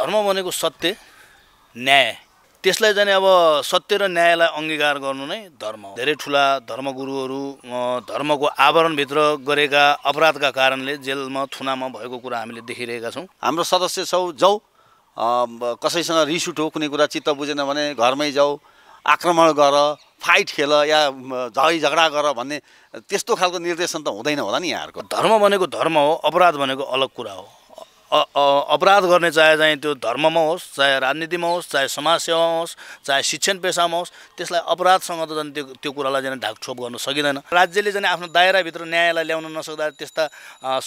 धर्म भनेको सत्य न्याय त्यसलाई जाने अब सत्य र न्यायलाई अङ्गीकार गर्नु नै धर्म हो धेरै ठुला धर्मगुरुहरू धर्मको आवरणभित्र गरेका अपराधका कारणले जेलमा थुनामा भएको कुरा हामीले देखिरहेका छौँ हाम्रो सदस्य छौ जाऊ कसैसँग रिस उठो कुनै कुरा चित्त बुझेन भने घरमै जाऊ आक्रमण गर फाइट खेल या झै झगडा गर भन्ने त्यस्तो खालको निर्देशन त हुँदैन होला नि यहाँहरूको धर्म भनेको धर्म हो अपराध भनेको अलग कुरा हो अपराध गर्ने चाहे चाहिँ त्यो धर्ममा होस् चाहे राजनीतिमा होस् चाहे समाजसेवामा होस् चाहे शिक्षण पेसामा होस् त्यसलाई अपराधसँग त झन् त्यो त्यो कुरालाई झन् ढाकछोप गर्न सकिँदैन राज्यले झन् आफ्नो दायराभित्र न्यायलाई ल्याउन नसक्दा त्यस्ता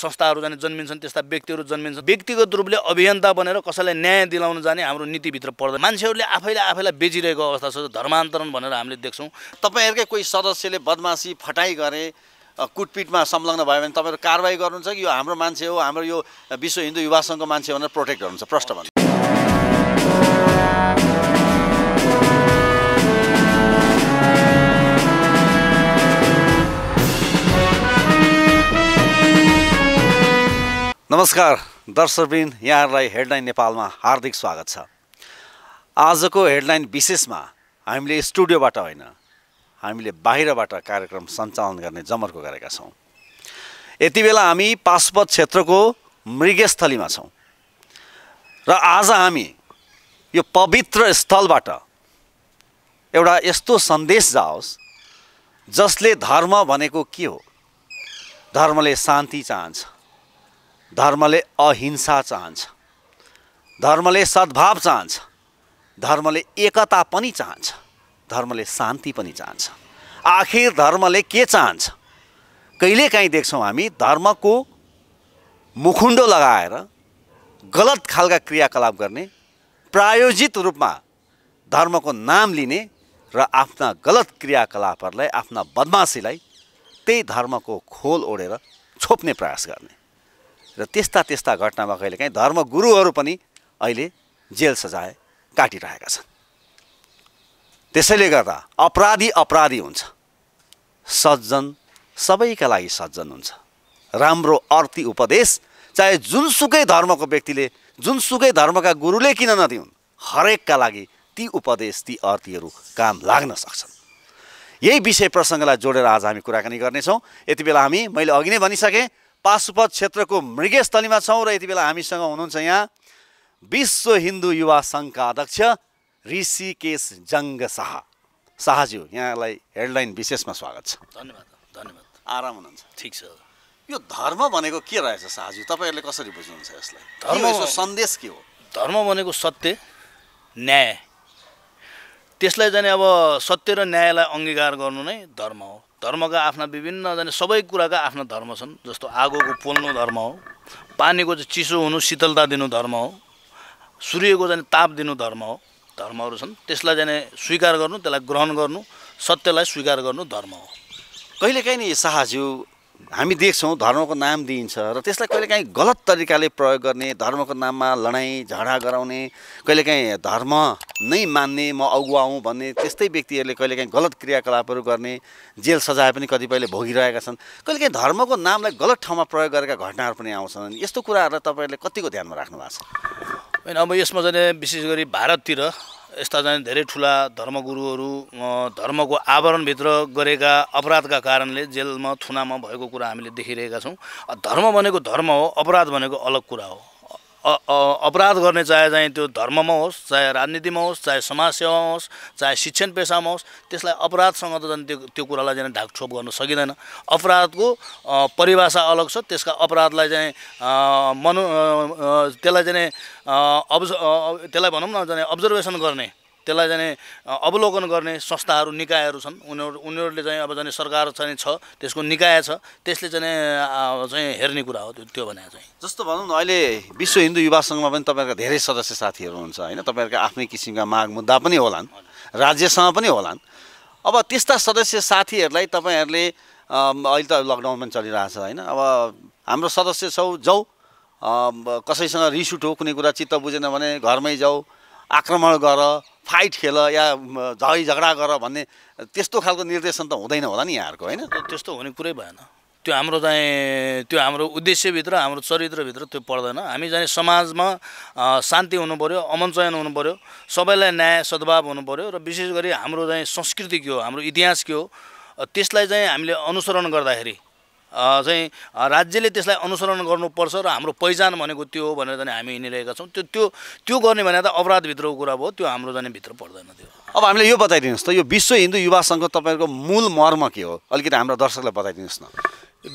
संस्थाहरू झन् जन्मिन्छन् त्यस्ता व्यक्तिहरू जन्मिन्छन् व्यक्तिगत रूपले अभियन्ता बनेर कसैलाई न्याय दिलाउन जाने हाम्रो नीतिभित्र पर्दैन मान्छेहरूले आफैले आफैलाई बेचिरहेको अवस्था छ धर्मान्तरण भनेर हामीले देख्छौँ तपाईँहरूकै कोही सदस्यले बदमासी फटाइ गरे कुटपिटमा संलग्न भयो भने तपाईँहरू कारवाही गर्नुहुन्छ कि यो हाम्रो मान्छे हो हाम्रो यो विश्व हिन्दू युवा सङ्घको मान्छे भनेर प्रोटेक्ट गर्नुहुन्छ प्रष्ट भन्नु नमस्कार दर्शकबिन यहाँहरूलाई हेडलाइन नेपालमा हार्दिक स्वागत छ आजको हेडलाइन विशेषमा हामीले स्टुडियोबाट होइन हामीले बाहिरबाट कार्यक्रम सञ्चालन गर्ने जमर्को गरेका छौँ यति बेला हामी पासपत क्षेत्रको मृगस्थलीमा छौँ र आज हामी यो पवित्र स्थलबाट एउटा यस्तो सन्देश जाओस् जसले धर्म भनेको के हो धर्मले शान्ति चाहन्छ धर्मले अहिंसा चाहन्छ धर्मले सद्भाव चाहन्छ धर्मले एकता पनि चाहन्छ धर्मले शान्ति पनि चाहन्छ आखिर धर्मले के चाहन्छ कहिलेकाहीँ देख्छौँ हामी धर्मको मुखुन्डो लगाएर गलत खालका क्रियाकलाप गर्ने प्रायोजित रूपमा धर्मको नाम लिने र आफ्ना गलत क्रियाकलापहरूलाई आफ्ना बदमासीलाई त्यही धर्मको खोल ओढेर छोप्ने प्रयास गर्ने र त्यस्ता त्यस्ता घटनामा कहिलेकाहीँ धर्मगुरुहरू पनि अहिले जेल सजाय काटिरहेका छन् त्यसैले गर्दा अपराधी अपराधी हुन्छ सज्जन सबैका लागि सज्जन हुन्छ राम्रो अर्थी उपदेश चाहे जुनसुकै धर्मको व्यक्तिले जुनसुकै धर्मका गुरुले किन नदिउन् हरेकका लागि ती उपदेश ती अर्थीहरू काम लाग्न सक्छन् यही विषय प्रसङ्गलाई जोडेर आज हामी कुराकानी गर्नेछौँ यति बेला हामी मैले अघि नै भनिसकेँ पाशुपत क्षेत्रको मृगेस्थलीमा छौँ र यति बेला हामीसँग हुनुहुन्छ यहाँ विश्व हिन्दू युवा सङ्घका अध्यक्ष ऋषिकेश जङ्ग शाह शाहज्यू यहाँलाई हेडलाइन विशेषमा स्वागत छ धन्यवाद धन्यवाद आराम हुनुहुन्छ ठिक छ यो धर्म भनेको के रहेछ शाहज्यू तपाईँहरूले कसरी बुझ्नुहुन्छ यसलाई धर्मको सन्देश के हो धर्म भनेको सत्य न्याय त्यसलाई जाने अब सत्य र न्यायलाई अङ्गीकार गर्नु नै धर्म हो धर्मका आफ्ना विभिन्न जाने सबै कुराका आफ्ना धर्म छन् जस्तो आगोको पोल्नु धर्म हो पानीको चाहिँ चिसो हुनु शीतलता दिनु धर्म हो सूर्यको जाने ताप दिनु धर्म हो धर्महरू छन् त्यसलाई जाने स्वीकार गर्नु त्यसलाई ग्रहण गर्नु सत्यलाई स्वीकार गर्नु धर्म हो कहिलेकाहीँ नि शाहज्यू हामी देख्छौँ धर्मको नाम दिइन्छ र त्यसलाई कहिलेकाहीँ गलत तरिकाले प्रयोग गर्ने धर्मको नाममा लडाइँ झगडा गराउने कहिलेकाहीँ धर्म नै मान्ने म अगुवा हुँ भन्ने त्यस्तै व्यक्तिहरूले कहिलेकाहीँ गलत क्रियाकलापहरू गर्ने जेल सजाय पनि कतिपयले भोगिरहेका छन् कहिलेकाहीँ धर्मको नामलाई गलत ठाउँमा प्रयोग गरेका घटनाहरू पनि आउँछन् यस्तो कुराहरूलाई तपाईँहरूले कतिको ध्यानमा राख्नु भएको छ होइन अब यसमा चाहिँ विशेष गरी भारततिर यस्ता चाहिँ धेरै ठुला धर्मगुरुहरू धर्मको आवरणभित्र गरेका अपराधका कारणले जेलमा थुनामा भएको कुरा हामीले देखिरहेका छौँ धर्म भनेको धर्म हो अपराध भनेको अलग कुरा हो अपराध गर्ने चाहे चाहिँ त्यो धर्ममा होस् चाहे राजनीतिमा होस् चाहे समाजसेवामा होस् चाहे शिक्षण पेसामा होस् त्यसलाई अपराधसँग त झन् त्यो त्यो कुरालाई झन् ढाकछोप गर्न सकिँदैन अपराधको परिभाषा अलग छ त्यसका अपराधलाई चाहिँ मनो त्यसलाई चाहिँ अब्ज त्यसलाई भनौँ न झन् अब्जर्भेसन गर्ने त्यसलाई जाने अवलोकन गर्ने संस्थाहरू निकायहरू छन् उनीहरू उनीहरूले चाहिँ अब जाने सरकार चाहिँ छ त्यसको निकाय छ त्यसले चाहिँ चाहिँ हेर्ने कुरा हो त्यो त्यो भने चाहिँ जस्तो भनौँ न अहिले विश्व हिन्दू युवा सङ्घमा पनि तपाईँहरूका धेरै सदस्य साथीहरू हुन्छ होइन तपाईँहरूका आफ्नै किसिमका माग मुद्दा पनि होलान् राज्यसँग पनि होलान् अब त्यस्ता सदस्य साथीहरूलाई तपाईँहरूले अहिले त लकडाउन पनि छ होइन अब हाम्रो सदस्य छौ जाऊ कसैसँग रिस उठो कुनै कुरा चित्त बुझेन भने घरमै जाऊ आक्रमण गर फाइट खेल या झै झगडा गर भन्ने त्यस्तो खालको निर्देशन त हुँदैन होला नि यहाँहरूको होइन त्यस्तो हुने कुरै भएन त्यो हाम्रो चाहिँ त्यो हाम्रो उद्देश्यभित्र हाम्रो चरित्रभित्र त्यो पर्दैन हामी चाहिँ समाजमा शान्ति हुनु पऱ्यो अमन चयन हुनु पऱ्यो सबैलाई न्याय सद्भाव हुनु पऱ्यो र विशेष गरी हाम्रो चाहिँ संस्कृति के हो हाम्रो इतिहास के हो त्यसलाई चाहिँ हामीले अनुसरण गर्दाखेरि चाहिँ राज्यले त्यसलाई अनुसरण गर्नुपर्छ र हाम्रो पहिचान भनेको त्यो हो भनेर जाने हामी हिँडिरहेका छौँ त्यो त्यो त्यो गर्ने भने त अपराधभित्रको कुरा भयो त्यो हाम्रो जाने भित्र पर्दैन त्यो अब हामीले यो बताइदिनुहोस् त यो विश्व हिन्दू युवा सङ्घको तपाईँहरूको मूल मर्म के हो अलिकति हाम्रो दर्शकलाई बताइदिनुहोस् न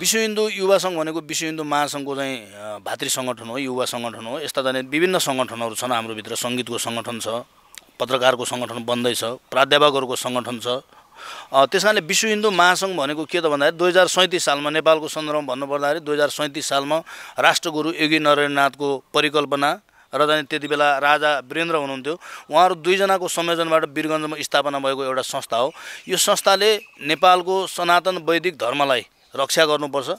विश्व हिन्दू युवा सङ्घ भनेको विश्व हिन्दू महासङ्घको चाहिँ भातृ सङ्गठन हो युवा सङ्गठन हो यस्ता जाने विभिन्न सङ्गठनहरू छन् हाम्रोभित्र सङ्गीतको सङ्गठन छ पत्रकारको सङ्गठन बन्दैछ प्राध्यापकहरूको सङ्गठन छ त्यस कारणले विश्व हिन्दू महासङ्घ भनेको के त भन्दाखेरि दुई हजार सैँतिस सालमा नेपालको सन्दर्भमा भन्नुपर्दाखेरि दुई हजार सैँतिस सालमा राष्ट्रगुरु योगी नरेन्द्रनाथको परिकल्पना र चाहिँ त्यति बेला राजा वीरेन्द्र हुनुहुन्थ्यो उहाँहरू दुईजनाको संयोजनबाट वीरगन्जमा स्थापना भएको एउटा संस्था हो यो संस्थाले नेपालको सनातन वैदिक धर्मलाई रक्षा गर्नुपर्छ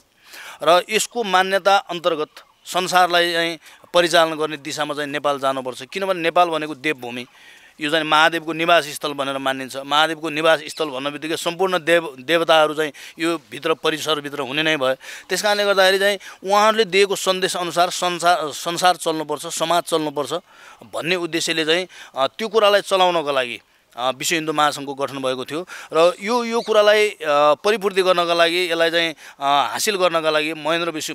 र यसको मान्यता अन्तर्गत संसारलाई चाहिँ परिचालन गर्ने दिशामा चाहिँ नेपाल जानुपर्छ किनभने नेपाल भनेको देवभूमि यो चाहिँ महादेवको निवास स्थल भनेर मानिन्छ महादेवको निवास स्थल भन्ने बित्तिकै सम्पूर्ण देव देवताहरू चाहिँ यो भित्र परिसरभित्र हुने नै भयो त्यस कारणले गर्दाखेरि चाहिँ उहाँहरूले दिएको सन्देश अनुसार संसार संसार चल्नुपर्छ समाज चल्नुपर्छ भन्ने उद्देश्यले चाहिँ त्यो कुरालाई चलाउनको लागि विश्व हिन्दू महासङ्घको गठन भएको थियो र यो यो कुरालाई परिपूर्ति गर्नका लागि यसलाई चाहिँ हासिल गर्नका लागि महेन्द्र विश्व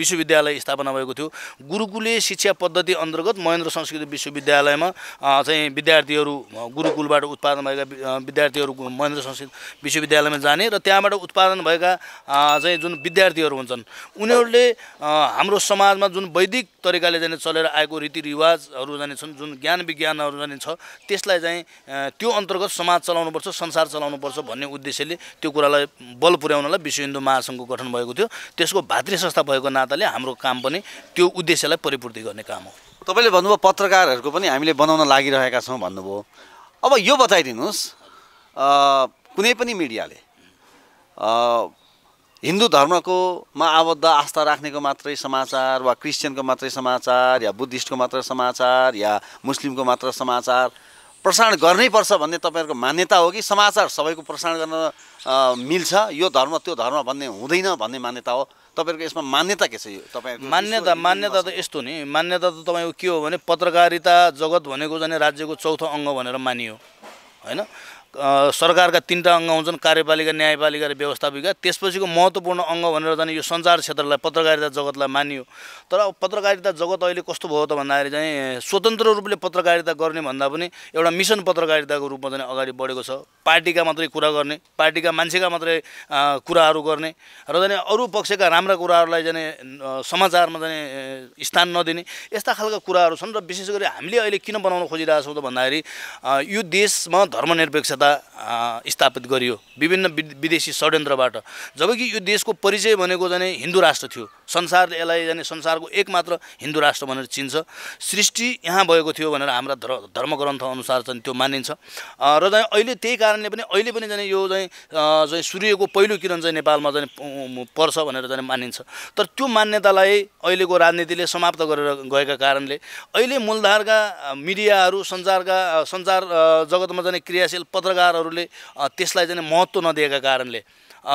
विश्वविद्यालय स्थापना भएको थियो गुरुकुले शिक्षा पद्धति अन्तर्गत महेन्द्र संस्कृत विश्वविद्यालयमा चाहिँ विद्यार्थीहरू गुरुकुलबाट उत्पादन भएका विद्यार्थीहरू महेन्द्र संस्कृत विश्वविद्यालयमा जाने र त्यहाँबाट उत्पादन भएका चाहिँ जुन विद्यार्थीहरू हुन्छन् उनीहरूले हाम्रो समाजमा जुन वैदिक तरिकाले जाने चलेर आएको रीतिरिवाजहरू जाने छन् जुन ज्ञान विज्ञानहरू जाने छ त्यसलाई चाहिँ त्यो अन्तर्गत समाज चलाउनुपर्छ संसार चलाउनुपर्छ भन्ने उद्देश्यले त्यो कुरालाई बल पुर्याउनलाई विश्व हिन्दू महासङ्घको गठन भएको थियो त्यसको भातृ संस्था भएको नाताले हाम्रो काम पनि त्यो उद्देश्यलाई परिपूर्ति गर्ने काम हो तपाईँले भन्नुभयो पत्रकारहरूको पनि हामीले बनाउन लागिरहेका छौँ भन्नुभयो अब यो बताइदिनुहोस् कुनै पनि मिडियाले हिन्दू धर्मकोमा आबद्ध आस्था राख्नेको मात्रै समाचार वा क्रिस्चियनको मात्रै समाचार या बुद्धिस्टको मात्र समाचार या मुस्लिमको मात्र समाचार प्रसारण गर्नैपर्छ भन्ने तपाईँहरूको मान्यता हो कि समाचार सबैको प्रसारण गर्न मिल्छ यो धर्म त्यो धर्म भन्ने हुँदैन भन्ने मान्यता हो तपाईँहरूको यसमा मान्यता के छ यो तपाईँ मान्यता मान्यता त यस्तो नि मान्यता त तपाईँको के हो भने पत्रकारिता जगत भनेको जाने राज्यको चौथो अङ्ग भनेर मानियो होइन सरकारका तिनवटा अङ्ग हुन्छन् कार्यपालिका न्यायपालिका र व्यवस्थापिका त्यसपछिको महत्त्वपूर्ण अङ्ग भनेर जाने यो सञ्चार क्षेत्रलाई पत्रकारिता जगतलाई मानियो तर अब पत्रकारिता जगत अहिले कस्तो भयो त भन्दाखेरि चाहिँ स्वतन्त्र रूपले पत्रकारिता गर्ने भन्दा पनि एउटा मिसन पत्रकारिताको रूपमा चाहिँ अगाडि बढेको छ पार्टीका मात्रै कुरा गर्ने पार्टीका मान्छेका मात्रै कुराहरू गर्ने र जाने अरू पक्षका राम्रा कुराहरूलाई जाने समाचारमा जाने स्थान नदिने यस्ता खालका कुराहरू छन् र विशेष गरी हामीले अहिले किन बनाउन खोजिरहेछौँ त भन्दाखेरि यो देशमा धर्मनिरपेक्षता सत्ता स्थापित गरियो विभिन्न विदेशी षड्यन्त्रबाट जबकि यो देशको परिचय भनेको जाने हिन्दू राष्ट्र थियो संसारले यसलाई जाने संसारको एकमात्र हिन्दू राष्ट्र भनेर चिन्छ सृष्टि यहाँ भएको थियो भनेर हाम्रा धर धर्मग्रन्थ अनुसार चाहिँ त्यो मानिन्छ र चाहिँ अहिले त्यही कारणले पनि अहिले पनि जाने यो चाहिँ चाहिँ सूर्यको पहिलो किरण चाहिँ नेपालमा झन् पर्छ भनेर झन् मानिन्छ तर त्यो मान्यतालाई अहिलेको राजनीतिले समाप्त गरेर गएका कारणले अहिले मूलधारका मिडियाहरू सञ्चारका सञ्चार जगतमा जाने क्रियाशील पत्र पत्रकारहरूले त्यसलाई चाहिँ महत्त्व नदिएका कारणले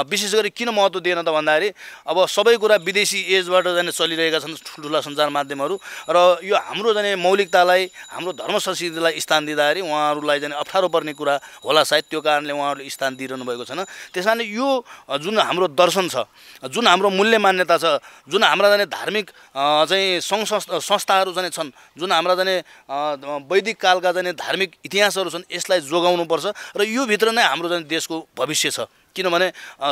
विशेष गरी किन महत्त्व दिएन त भन्दाखेरि अब सबै कुरा विदेशी एजबाट जाने चलिरहेका छन् ठुल्ठुला सञ्चार माध्यमहरू र यो हाम्रो जाने मौलिकतालाई हाम्रो धर्म संस्कृतिलाई स्थान दिँदाखेरि उहाँहरूलाई जाने अप्ठ्यारो पर्ने कुरा होला सायद त्यो कारणले उहाँहरूले स्थान दिइरहनु भएको छैन त्यस कारणले यो जुन हाम्रो दर्शन छ जुन हाम्रो मूल्य मान्यता छ जुन हाम्रा जाने धार्मिक चाहिँ सङ्घ संस्थाहरू जाने छन् जुन हाम्रा जाने वैदिक कालका जाने धार्मिक इतिहासहरू छन् यसलाई जोगाउनुपर्छ र योभित्र नै हाम्रो जाने देशको भविष्य छ किनभने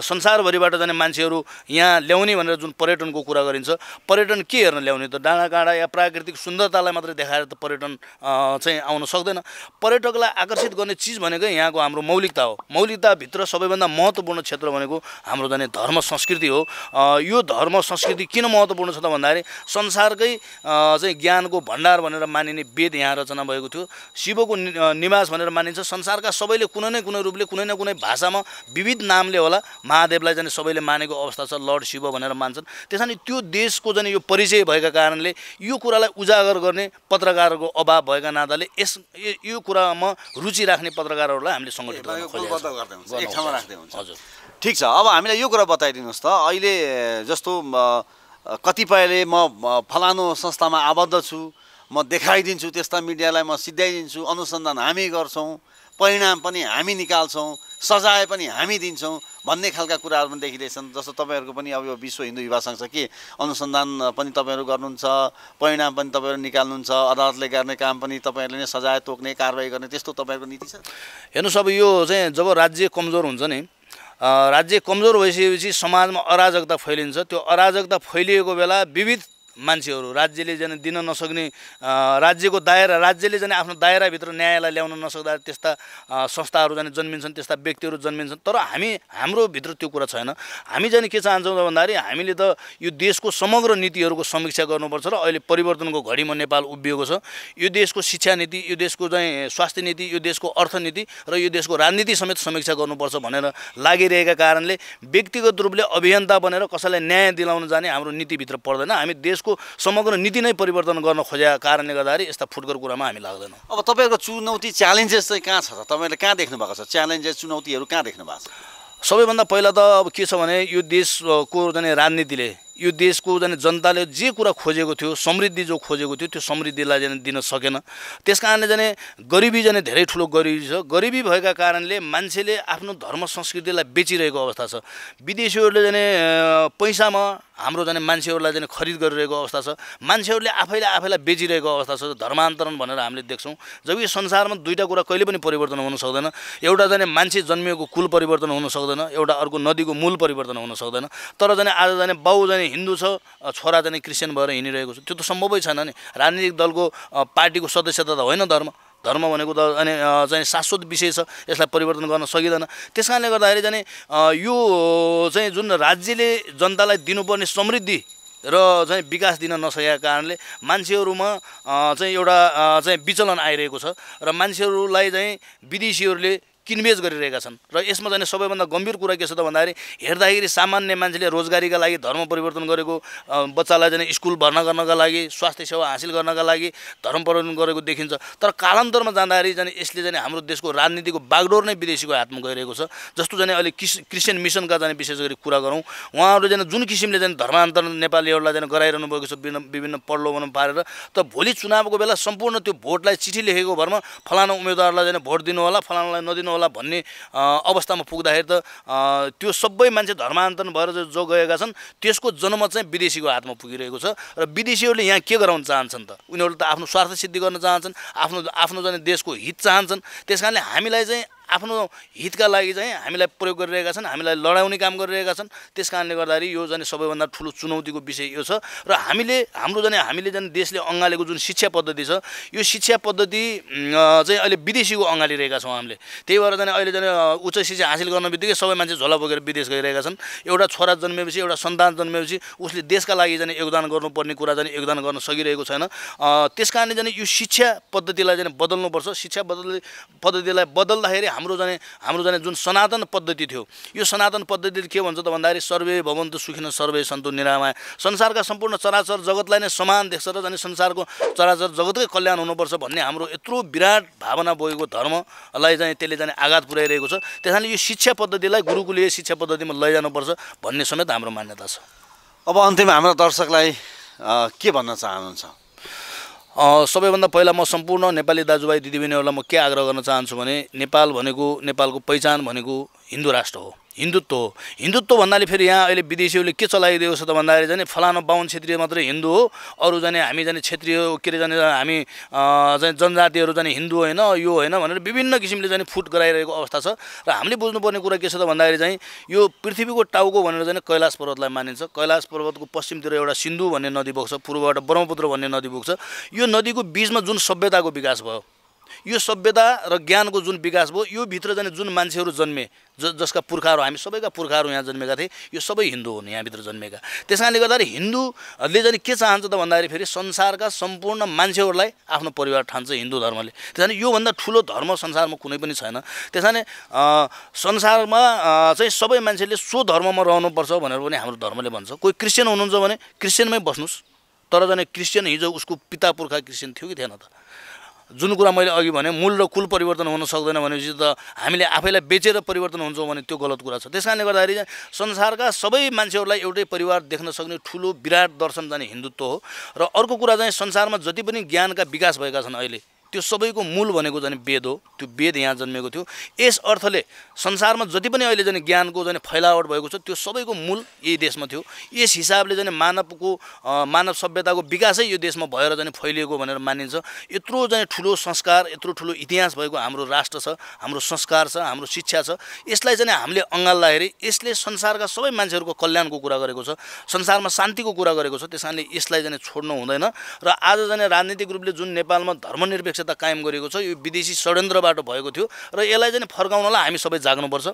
संसारभरिबाट जाने मान्छेहरू यहाँ ल्याउने भनेर जुन पर्यटनको कुरा गरिन्छ पर्यटन के हेर्न ल्याउने त डाँडाकाँडा या प्राकृतिक सुन्दरतालाई मात्रै देखाएर त पर्यटन चाहिँ आउन सक्दैन पर्यटकलाई आकर्षित गर्ने चिज भनेकै यहाँको हाम्रो मौलिकता हो मौलिकताभित्र सबैभन्दा महत्त्वपूर्ण क्षेत्र भनेको हाम्रो जाने धर्म संस्कृति हो यो धर्म संस्कृति किन महत्त्वपूर्ण छ त भन्दाखेरि संसारकै चाहिँ ज्ञानको भण्डार भनेर मानिने वेद यहाँ रचना भएको थियो शिवको निवास भनेर मानिन्छ संसारका सबैले कुनै न कुनै रूपले कुनै न कुनै भाषामा विविध नामले होला महादेवलाई जाने सबैले मानेको अवस्था छ लर्ड शिव भनेर मान्छन् त्यसरी त्यो देशको जाने यो परिचय भएका कारणले यो कुरालाई उजागर गर्ने पत्रकारहरूको अभाव भएका नाताले यस यो कुरामा रुचि राख्ने पत्रकारहरूलाई हामीले सङ्गठित हजुर ठिक छ अब हामीलाई यो कुरा बताइदिनुहोस् त अहिले जस्तो कतिपयले म फलानु संस्थामा आबद्ध छु म देखाइदिन्छु त्यस्ता मिडियालाई म सिद्ध्याइदिन्छु अनुसन्धान हामी गर्छौँ परिणाम पनि हामी निकाल्छौँ सजाय पनि हामी दिन्छौँ भन्ने खालका कुराहरू पनि देखिँदैछन् जस्तो तपाईँहरूको पनि अब यो विश्व हिन्दू युवा सङ्घ छ कि अनुसन्धान पनि तपाईँहरू गर्नुहुन्छ परिणाम पनि तपाईँहरू निकाल्नुहुन्छ अदालतले गर्ने काम पनि तपाईँहरूले नै सजाय तोक्ने कारवाही गर्ने त्यस्तो तपाईँहरूको नीति छ हेर्नुहोस् अब यो चाहिँ जब राज्य कमजोर हुन्छ नि राज्य कमजोर भइसकेपछि समाजमा अराजकता फैलिन्छ त्यो अराजकता फैलिएको बेला विविध मान्छेहरू राज्यले झन् दिन नसक्ने राज्यको दायरा राज्यले झन् आफ्नो दायराभित्र न्यायलाई ल्याउन नसक्दा त्यस्ता संस्थाहरू झन् जन्मिन्छन् त्यस्ता व्यक्तिहरू जन्मिन्छन् तर हामी हाम्रो भित्र त्यो कुरा छैन हामी झन् के चाहन्छौँ भन्दाखेरि हामीले त यो देशको समग्र नीतिहरूको समीक्षा गर्नुपर्छ र अहिले परिवर्तनको घडीमा नेपाल उभिएको छ यो देशको शिक्षा नीति यो देशको चाहिँ स्वास्थ्य नीति यो देशको अर्थनीति र यो देशको राजनीति समेत समीक्षा गर्नुपर्छ भनेर लागिरहेका कारणले व्यक्तिगत रूपले अभियन्ता बनेर कसैलाई न्याय दिलाउन जाने हाम्रो नीतिभित्र पर्दैन हामी देश देशको समग्र नीति नै परिवर्तन गर्न खोजेको कारणले गर्दाखेरि यस्ता फुटकर कुरामा हामी लाग्दैनौँ अब तपाईँहरूको चुनौती च्यालेन्जेस चाहिँ कहाँ छ त तपाईँहरूले कहाँ देख्नु भएको छ च्यालेन्जेस चुनौतीहरू कहाँ देख्नु भएको छ सबैभन्दा पहिला त अब के छ भने यो देशको जाने राजनीतिले यो देशको जाने जनताले जे कुरा खोजेको थियो समृद्धि जो खोजेको थियो त्यो समृद्धिलाई जाने दिन सकेन त्यस कारणले जाने गरिबी जाने धेरै ठुलो गरिबी छ गरिबी भएका कारणले मान्छेले आफ्नो धर्म संस्कृतिलाई बेचिरहेको अवस्था छ विदेशीहरूले जाने पैसामा हाम्रो जाने मान्छेहरूलाई जाने खरिद गरिरहेको अवस्था छ मान्छेहरूले आफैले आफैलाई बेचिरहेको अवस्था छ धर्मान्तरण भनेर हामीले देख्छौँ जब यो संसारमा दुईवटा कुरा कहिले पनि परिवर्तन हुन सक्दैन एउटा जाने मान्छे जन्मिएको कुल परिवर्तन हुन सक्दैन एउटा अर्को नदीको मूल परिवर्तन हुन सक्दैन तर जाने आज जाने बाउ जाने चाहिँ हिन्दू छ छोरा चाहिँ क्रिस्चियन भएर हिँडिरहेको छ त्यो त सम्भवै छैन नि राजनीतिक दलको पार्टीको सदस्यता त होइन धर्म धर्म भनेको त अनि चाहिँ शाश्वत विषय छ यसलाई परिवर्तन गर्न सकिँदैन त्यस कारणले गर्दाखेरि चाहिँ यो चाहिँ जुन राज्यले जनतालाई दिनुपर्ने समृद्धि र चाहिँ विकास दिन नसकेका कारणले मान्छेहरूमा चाहिँ एउटा चाहिँ विचलन आइरहेको छ र मान्छेहरूलाई चाहिँ विदेशीहरूले किनबेच गरिरहेका छन् र यसमा जाने सबैभन्दा गम्भीर कुरा के छ त भन्दाखेरि हेर्दाखेरि सामान्य मान्छेले रोजगारीका लागि धर्म परिवर्तन गरेको बच्चालाई जाने स्कुल भर्ना गर्नका लागि स्वास्थ्य सेवा हासिल गर्नका लागि धर्म परिवर्तन गरेको देखिन्छ तर कालान्तरमा जाँदाखेरि जाने यसले जाने हाम्रो देशको राजनीतिको बागडोर नै विदेशीको हातमा गइरहेको छ जस्तो जाने अहिले क्रिस्चियन मिसनका जाने विशेष गरी कुरा गरौँ उहाँहरूले जाने जुन किसिमले जाने धर्मान्तरण नेपालीहरूलाई जाने गराइरहनु भएको छ विभिन्न प्रलोभन पारेर त भोलि चुनावको बेला सम्पूर्ण त्यो भोटलाई चिठी लेखेको भरमा फलाना उम्मेदवारलाई जाने भोट दिनु होला फलानालाई नदिनु होला भन्ने अवस्थामा पुग्दाखेरि त त्यो सबै मान्छे धर्मान्तरण भएर जो गएका छन् त्यसको जन्म चाहिँ विदेशीको हातमा पुगिरहेको छ र विदेशीहरूले यहाँ के गराउन चाहन्छन् त उनीहरूले त आफ्नो स्वार्थ सिद्धि गर्न चाहन्छन् आफ्नो आफ्नो जाने देशको हित चाहन्छन् त्यस कारणले हामीलाई चाहिँ आफ्नो हितका लागि चाहिँ हामीलाई प्रयोग गरिरहेका छन् हामीलाई लडाउने काम गरिरहेका छन् त्यस कारणले गर्दाखेरि यो जाने सबैभन्दा ठुलो चुनौतीको विषय यो छ र हामीले हाम्रो जाने हामीले जाने देशले अँगालेको जुन शिक्षा पद्धति छ यो शिक्षा पद्धति चाहिँ अहिले विदेशीको अँगालिरहेका छौँ हामीले त्यही भएर जाने अहिले जाने उच्च शिक्षा हासिल गर्न बित्तिकै सबै मान्छे झोला बोकेर विदेश गइरहेका छन् एउटा छोरा जन्मेपछि एउटा सन्तान जन्मेपछि उसले देशका लागि जाने योगदान गर्नुपर्ने कुरा जाने योगदान गर्न सकिरहेको छैन त्यस कारणले जाने यो शिक्षा पद्धतिलाई जाने बदल्नुपर्छ शिक्षा बदल्ने पद्धतिलाई बदल्दाखेरि हाम्रो जाने हाम्रो जाने जुन सनातन पद्धति थियो यो सनातन पद्धति के भन्छ त भन्दाखेरि सर्वे भवन्त सुखिन सर्वे सन्तु निरामाय संसारका सम्पूर्ण चराचर जगतलाई नै समान देख्छ र जाने संसारको चराचर जगतकै कल्याण हुनुपर्छ भन्ने हाम्रो यत्रो विराट भावना बोकेको धर्मलाई चाहिँ त्यसले जाने आघात पुर्याइरहेको छ त्यस यो शिक्षा पद्धतिलाई गुरुकुलीय शिक्षा पद्धतिमा लैजानुपर्छ भन्ने समेत हाम्रो मान्यता छ अब अन्तिम हाम्रो दर्शकलाई के भन्न चाहनुहुन्छ सबैभन्दा पहिला म सम्पूर्ण नेपाली दाजुभाइ दिदीबहिनीहरूलाई म के आग्रह गर्न चाहन्छु भने नेपाल भनेको नेपालको पहिचान भनेको हिन्दू राष्ट्र हो हिन्दुत्व हो हिन्दुत्व भन्नाले फेरि यहाँ अहिले विदेशीहरूले के चलाइदिएको छ त भन्दाखेरि झन् फलानु बाहुन क्षेत्रीय मात्रै हिन्दू हो अरू जाने हामी जाने क्षेत्रीय के अरे जाने हामी जाने जनजातिहरू जाने हिन्दू होइन यो होइन भनेर विभिन्न किसिमले जाने फुट गराइरहेको अवस्था छ र हामीले बुझ्नुपर्ने कुरा के छ त भन्दाखेरि चाहिँ यो पृथ्वीको टाउको भनेर झन् कैलाश पर्वतलाई मानिन्छ कैलाश पर्वतको पश्चिमतिर एउटा सिन्धु भन्ने नदी बग्छ पूर्वबाट ब्रह्मपुत्र भन्ने नदी बोक्छ यो नदीको बिचमा जुन सभ्यताको विकास भयो यो सभ्यता र ज्ञानको जुन विकास भयो यो भित्र जाने जुन मान्छेहरू जन्मे ज जसका पुर्खाहरू हामी सबैका पुर्खाहरू यहाँ जन्मेका थिए यो सबै हिन्दू हुन् यहाँभित्र जन्मेका त्यस कारणले गर्दाखेरि हिन्दूले जाने के चाहन्छ त भन्दाखेरि फेरि संसारका सम्पूर्ण मान्छेहरूलाई आफ्नो परिवार ठान्छ हिन्दू धर्मले त्यस कारण योभन्दा ठुलो धर्म संसारमा कुनै पनि छैन त्यस कारण संसारमा चाहिँ सबै मान्छेले सो धर्ममा रहनुपर्छ भनेर पनि हाम्रो धर्मले भन्छ कोही क्रिस्चियन हुनुहुन्छ भने क्रिस्चियनमै बस्नुहोस् तर झन् क्रिस्चियन हिजो उसको पिता पुर्खा क्रिस्चियन थियो कि थिएन त जुन कुरा मैले अघि भने मूल र कुल परिवर्तन हुन सक्दैन भनेपछि त हामीले आफैलाई बेचेर परिवर्तन हुन्छौँ भने त्यो गलत कुरा छ त्यस कारणले गर्दाखेरि चाहिँ संसारका सबै मान्छेहरूलाई एउटै परिवार देख्न सक्ने ठुलो विराट दर्शन जाने हिन्दुत्व हो र अर्को कुरा चाहिँ संसारमा जति पनि ज्ञानका विकास भएका छन् अहिले त्यो सबैको मूल भनेको झन् वेद हो त्यो वेद यहाँ जन्मेको थियो यस अर्थले संसारमा जति पनि अहिले झन् ज्ञानको झन् फैलावट भएको छ त्यो सबैको मूल यही देशमा थियो यस हिसाबले झन् मानवको मानव सभ्यताको विकासै यो देशमा भएर झन् फैलिएको भनेर मानिन्छ यत्रो झन् ठुलो संस्कार यत्रो ठुलो इतिहास भएको हाम्रो राष्ट्र छ हाम्रो संस्कार छ हाम्रो शिक्षा छ यसलाई चाहिँ हामीले अँगाल्दाखेरि यसले संसारका सबै मान्छेहरूको कल्याणको कुरा गरेको छ संसारमा शान्तिको कुरा गरेको छ त्यस कारणले यसलाई झन् छोड्नु हुँदैन र आज झन् राजनीतिक रूपले जुन नेपालमा धर्मनिरपेक्ष सदस्यता कायम गरेको छ यो विदेशी षड्यन्त्रबाट भएको थियो र यसलाई चाहिँ फर्काउनलाई हामी सबै जाग्नुपर्छ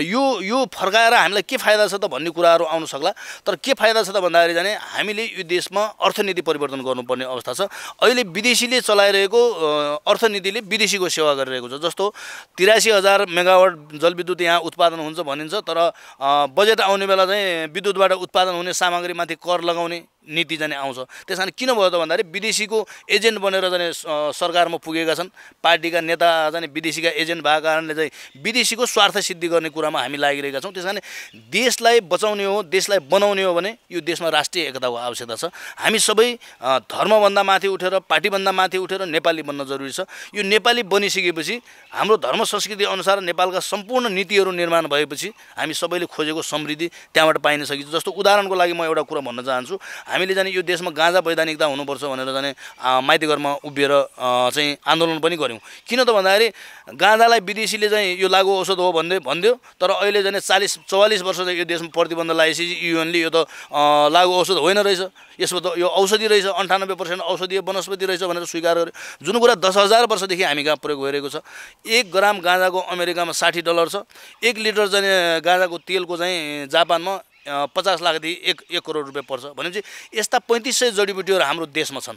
यो यो फर्काएर हामीलाई के फाइदा छ त भन्ने कुराहरू आउन सक्ला तर के फाइदा छ त भन्दाखेरि जाने हामीले यो देशमा अर्थनीति परिवर्तन गर्नुपर्ने अवस्था छ अहिले विदेशीले चलाइरहेको अर्थनीतिले विदेशीको सेवा गरिरहेको छ जस्तो तिरासी हजार मेगावाट जलविद्युत यहाँ उत्पादन हुन्छ भनिन्छ तर बजेट आउने बेला चाहिँ विद्युतबाट उत्पादन हुने सामग्रीमाथि कर लगाउने नीति जाने आउँछ त्यस कारण किन भयो त भन्दाखेरि विदेशीको एजेन्ट बनेर जाने सरकारमा पुगेका छन् पार्टीका नेता जाने विदेशीका एजेन्ट भएको कारणले चाहिँ विदेशीको स्वार्थ सिद्धि गर्ने कुरामा हामी लागिरहेका छौँ त्यस कारण देशलाई बचाउने हो देशलाई बनाउने हो भने यो देशमा राष्ट्रिय एकताको आवश्यकता छ हामी सबै धर्मभन्दा माथि उठेर पार्टीभन्दा माथि उठेर नेपाली बन्न जरुरी छ यो नेपाली बनिसकेपछि हाम्रो धर्म संस्कृति अनुसार नेपालका सम्पूर्ण नीतिहरू निर्माण भएपछि हामी सबैले खोजेको समृद्धि त्यहाँबाट पाइन सकिन्छ जस्तो उदाहरणको लागि म एउटा कुरा भन्न चाहन्छु हामीले जाने यो देशमा गाँजा वैधानिकता हुनुपर्छ भनेर जाने माइती घरमा उभिएर चाहिँ आन्दोलन पनि गऱ्यौँ किन त भन्दाखेरि गाँजालाई विदेशीले चाहिँ यो लागु औषध हो भन्दै भन्थ्यो तर अहिले जाने चालिस चौवालिस वर्ष चाहिँ यो देशमा प्रतिबन्ध लगाएपछि युएनले यो त लागु औषध होइन रहेछ यसमा त यो औषधि रहेछ अन्ठानब्बे पर्सेन्ट औषधीय वनस्पति रहेछ भनेर स्वीकार गर्यो जुन कुरा दस हजार वर्षदेखि हामी कहाँ प्रयोग भइरहेको छ एक ग्राम गाँजाको अमेरिकामा साठी डलर छ एक लिटर जाने गाँजाको तेलको चाहिँ जापानमा पचास लाखदेखि एक एक करोड रुपियाँ पर्छ भनेपछि यस्ता पैँतिस सय जडीबुटीहरू हाम्रो देशमा छन्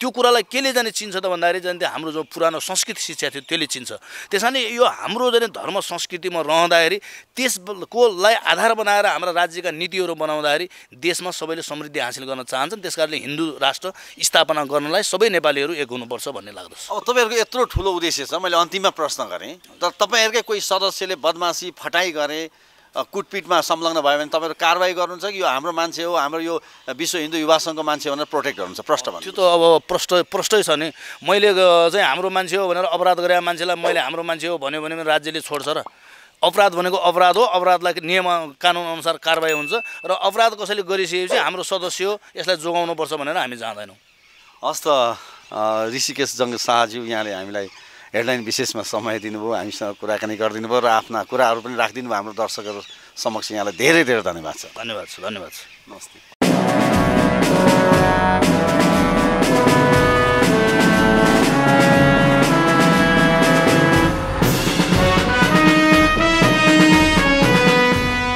त्यो कुरालाई केले जाने चिन्छ त भन्दाखेरि जाने हाम्रो जो पुरानो संस्कृति शिक्षा थियो त्यसले चिन्छ त्यस कारणले यो हाम्रो जाने धर्म संस्कृतिमा रहँदाखेरि त्यसकोलाई आधार बनाएर हाम्रा राज्यका नीतिहरू बनाउँदाखेरि देशमा सबैले समृद्धि हासिल गर्न चाहन्छन् त्यस कारणले हिन्दू राष्ट्र स्थापना गर्नलाई सबै नेपालीहरू एक हुनुपर्छ भन्ने लाग्दछ अब तपाईँहरूको यत्रो ठुलो उद्देश्य छ मैले अन्तिममा प्रश्न गरेँ तर तपाईँहरूकै कोही सदस्यले बदमासी फटाइ गरेँ कुटपिटमा संलग्न भयो भने तपाईँहरू कारवाही गर्नुहुन्छ कि यो हाम्रो मान्छे हो हाम्रो यो विश्व हिन्दू युवा सङ्घको मान्छे भनेर प्रोटेक्ट गर्नुहुन्छ प्रष्ट भन्नु त्यो त अब प्रष्ट प्रष्टै छ नि मैले चाहिँ हाम्रो मान्छे हो भनेर अपराध गरेका मान्छेलाई मैले हाम्रो मान्छे हो भन्यो भने राज्यले छोड्छ र अपराध भनेको अपराध हो अपराधलाई नियम अनुसार कारवाही हुन्छ र अपराध कसैले गरिसकेपछि हाम्रो सदस्य हो यसलाई जोगाउनुपर्छ भनेर हामी जाँदैनौँ हस् त ऋषिकेश जङ्ग शाहज्यू यहाँले हामीलाई हेडलाइन विशेषमा समय दिनुभयो हामीसँग कुराकानी गरिदिनु भयो र आफ्ना कुराहरू पनि राखिदिनु भयो हाम्रो दर्शकहरू समक्ष यहाँलाई धेरै धेरै धन्यवाद छ धन्यवाद छ धन्यवाद छ नमस्ते